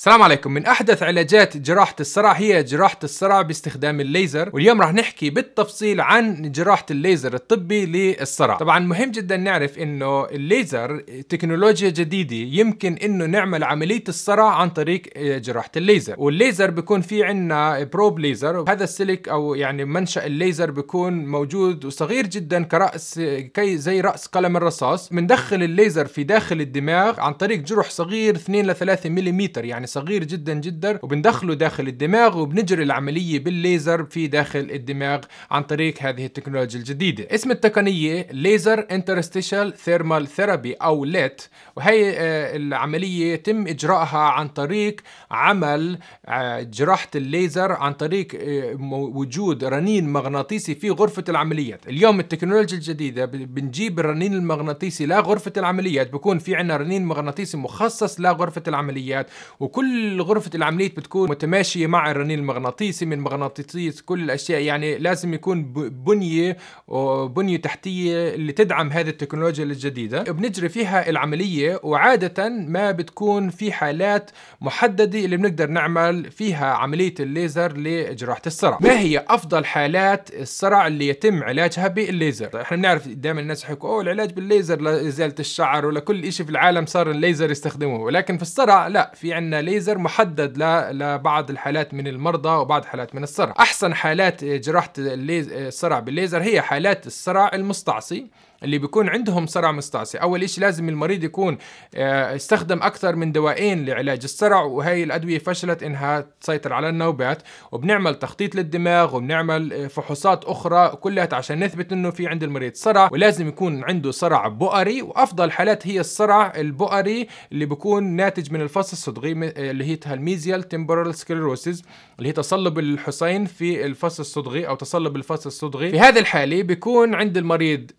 السلام عليكم من احدث علاجات جراحه الصرع هي جراحه الصرع باستخدام الليزر واليوم راح نحكي بالتفصيل عن جراحه الليزر الطبي للصرع طبعا مهم جدا نعرف انه الليزر تكنولوجيا جديده يمكن انه نعمل عمليه الصرع عن طريق آه، جراحه الليزر والليزر بيكون في عندنا بروب ليزر هذا السلك او يعني منشا الليزر بيكون موجود وصغير جدا كراس كي زي راس قلم الرصاص بندخل الليزر في داخل الدماغ عن طريق جرح صغير 2 ل 3 ملم يعني صغير جدا جدا وبندخله داخل الدماغ وبنجري العملية بالليزر في داخل الدماغ عن طريق هذه التكنولوجيا الجديدة اسم التقنية ليزر انترستيشال ثيرمال ثيرابي أو ليت e وهي آه، العملية يتم إجراءها عن طريق عمل آه، جراحة الليزر عن طريق آه، وجود رنين مغناطيسي في غرفة العمليات اليوم التكنولوجيا الجديدة بنجيب الرنين المغناطيسي لغرفة العمليات بكون في عنا رنين مغناطيسي مخصص لغرفة العمليات وكل كل غرفة العملية بتكون متماشية مع الرنين المغناطيسي من مغناطيس كل الأشياء يعني لازم يكون بنية وبنية تحتية اللي تدعم هذه التكنولوجيا الجديدة بنجري فيها العملية وعادة ما بتكون في حالات محددة اللي بنقدر نعمل فيها عملية الليزر لجراحة الصرع ما هي أفضل حالات الصرع اللي يتم علاجها بالليزر احنا بنعرف دائما الناس يحكوا اوه العلاج بالليزر لإزالة الشعر ولكل شيء في العالم صار الليزر يستخدموه ولكن في الصرع لا في عندنا ليزر محدد لبعض الحالات من المرضى وبعض حالات من الصرع احسن حالات جراحه الصرع بالليزر هي حالات الصرع المستعصي اللي بيكون عندهم صرع مستعصي اول شيء لازم المريض يكون استخدم آه، اكثر من دوائين لعلاج الصرع وهي الادويه فشلت انها تسيطر على النوبات وبنعمل تخطيط للدماغ وبنعمل آه، فحوصات اخرى كلها عشان نثبت انه في عند المريض صرع ولازم يكون عنده صرع بؤري وافضل حالات هي الصرع البؤري اللي بيكون ناتج من الفص الصدغي آه، اللي هي الميزيال تمبورال سكليروسيس اللي هي تصلب الحصين في الفص الصدغي او تصلب الفص الصدغي في هذه الحاله بيكون عند المريض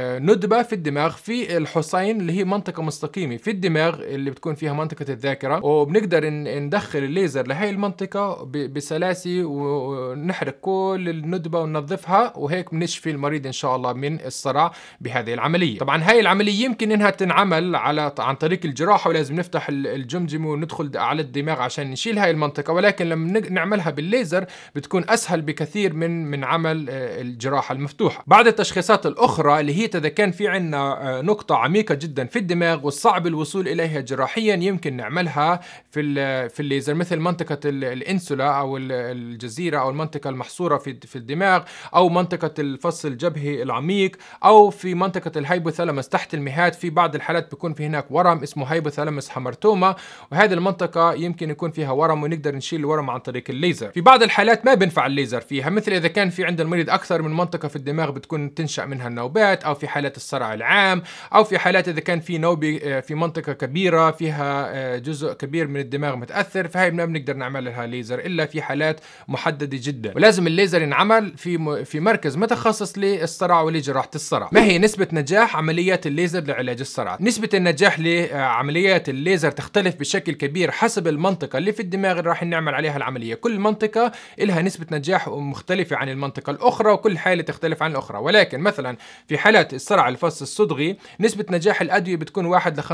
ندبه في الدماغ في الحصين اللي هي منطقه مستقيمه في الدماغ اللي بتكون فيها منطقه الذاكره وبنقدر ندخل الليزر لهي المنطقه بسلاسه ونحرق كل الندبه وننظفها وهيك بنشفي المريض ان شاء الله من الصرع بهذه العمليه طبعا هاي العمليه يمكن انها تنعمل على عن طريق الجراحه ولازم نفتح الجمجمه وندخل على الدماغ عشان نشيل هاي المنطقه ولكن لما نعملها بالليزر بتكون اسهل بكثير من من عمل آه، الجراحه المفتوحه بعد التشخيصات الاخرى اللي هي بالتحديد إذا كان في عندنا آه، نقطة عميقة جدا في الدماغ والصعب الوصول إليها جراحيا يمكن نعملها في في الليزر مثل منطقة الإنسولا أو الجزيرة أو المنطقة المحصورة في في الدماغ أو منطقة الفص الجبهي العميق أو في منطقة الهايبوثالامس تحت المهاد في بعض الحالات بيكون في هناك ورم اسمه هايبوثالامس حمرتوما وهذه المنطقة يمكن يكون فيها ورم ونقدر نشيل الورم عن طريق الليزر في بعض الحالات ما بينفع الليزر فيها مثل إذا كان في عند المريض أكثر من منطقة في الدماغ بتكون تنشأ منها النوبات أو في حالة الصرع العام أو في حالات إذا كان في نوبة آه، في منطقة كبيرة فيها آه، جزء كبير من الدماغ متأثر فهي ما بنقدر نعمل لها ليزر إلا في حالات محددة جدا ولازم الليزر ينعمل في في مركز متخصص للصرع ولجراحة الصرع ما هي نسبة نجاح عمليات الليزر لعلاج الصرع نسبة النجاح لعمليات آه، الليزر تختلف بشكل كبير حسب المنطقة اللي في الدماغ اللي راح نعمل عليها العملية كل منطقة لها نسبة نجاح مختلفة عن المنطقة الأخرى وكل حالة تختلف عن الأخرى ولكن مثلا في حالات الصرع الفص الصدغي نسبة نجاح الأدوية بتكون 1 ل 5%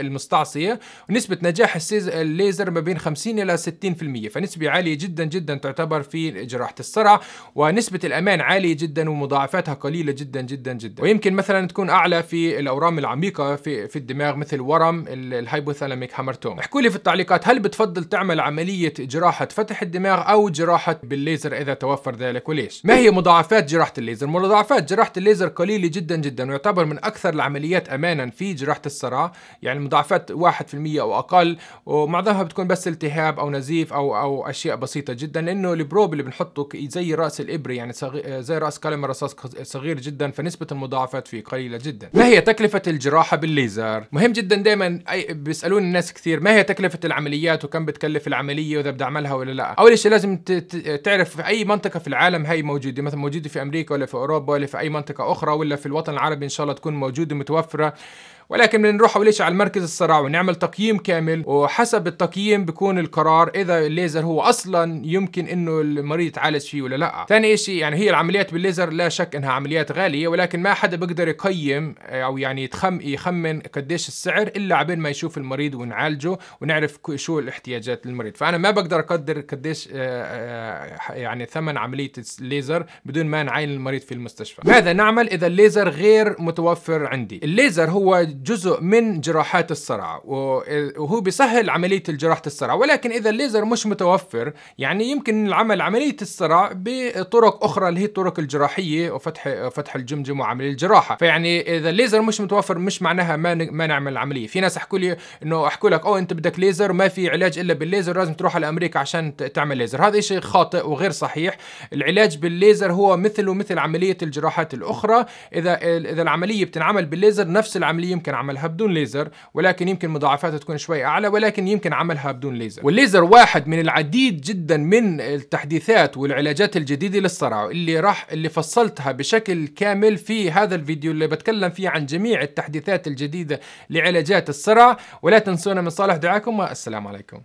المستعصية ونسبة نجاح الليزر ما بين 50 إلى 60% فنسبة عالية جدا جدا تعتبر في جراحة الصرع ونسبة الأمان عالية جدا ومضاعفاتها قليلة جدا جدا جدا ويمكن مثلا تكون أعلى في الأورام العميقة في, في الدماغ مثل ورم الهايبوثالاميك هامرتوم احكوا لي في التعليقات هل بتفضل تعمل عملية جراحة فتح الدماغ أو جراحة بالليزر إذا توفر ذلك وليش ما هي مضاعفات جراحة الليزر مضاعفات جراحة الليزر قليلة قليله جدا جدا ويعتبر من اكثر العمليات امانا في جراحه الصرع يعني مضاعفات 1% او اقل ومعظمها بتكون بس التهاب او نزيف او او اشياء بسيطه جدا لانه البروب اللي بنحطه زي راس الابره يعني زي راس قلم رصاص صغير جدا فنسبه المضاعفات فيه قليله جدا ما هي تكلفه الجراحه بالليزر مهم جدا دائما بيسالوني الناس كثير ما هي تكلفه العمليات وكم بتكلف العمليه واذا بدي اعملها ولا لا اول شيء لازم تعرف في اي منطقه في العالم هي موجوده مثلا موجوده في امريكا ولا في اوروبا ولا في اي منطقه اخرى ولا في الوطن العربي ان شاء الله تكون موجوده متوفره ولكن بدنا نروح اول شيء على المركز الصراع ونعمل تقييم كامل وحسب التقييم بكون القرار اذا الليزر هو اصلا يمكن انه المريض يتعالج فيه ولا لا ثاني شيء يعني هي العمليات بالليزر لا شك انها عمليات غاليه ولكن ما حدا بيقدر يقيم او يعني يتخم يخمن قديش السعر الا عبين ما يشوف المريض ونعالجه ونعرف شو الاحتياجات للمريض فانا ما بقدر اقدر قديش آه، آه، يعني ثمن عمليه الليزر بدون ما نعاين المريض في المستشفى ماذا نعمل اذا الليزر غير متوفر عندي الليزر هو جزء من جراحات الصرع وهو بيسهل عملية جراحة الصرع ولكن إذا الليزر مش متوفر يعني يمكن العمل عملية الصرع بطرق أخرى اللي هي الطرق الجراحية وفتح فتح الجمجمة وعمل الجراحة فيعني إذا الليزر مش متوفر مش معناها ما ما نعمل العملية في ناس أحكوا لي إنه أحكوا لك أو أنت بدك ليزر ما في علاج إلا بالليزر لازم تروح على أمريكا عشان تعمل ليزر هذا شيء خاطئ وغير صحيح العلاج بالليزر هو مثله مثل عملية الجراحات الأخرى إذا إذا العملية بتنعمل بالليزر نفس العملية يمكن عملها بدون ليزر ولكن يمكن مضاعفاتها تكون شوي اعلى ولكن يمكن عملها بدون ليزر والليزر واحد من العديد جدا من التحديثات والعلاجات الجديده للصرع اللي راح اللي فصلتها بشكل كامل في هذا الفيديو اللي بتكلم فيه عن جميع التحديثات الجديده لعلاجات الصرع ولا تنسونا من صالح دعاكم والسلام عليكم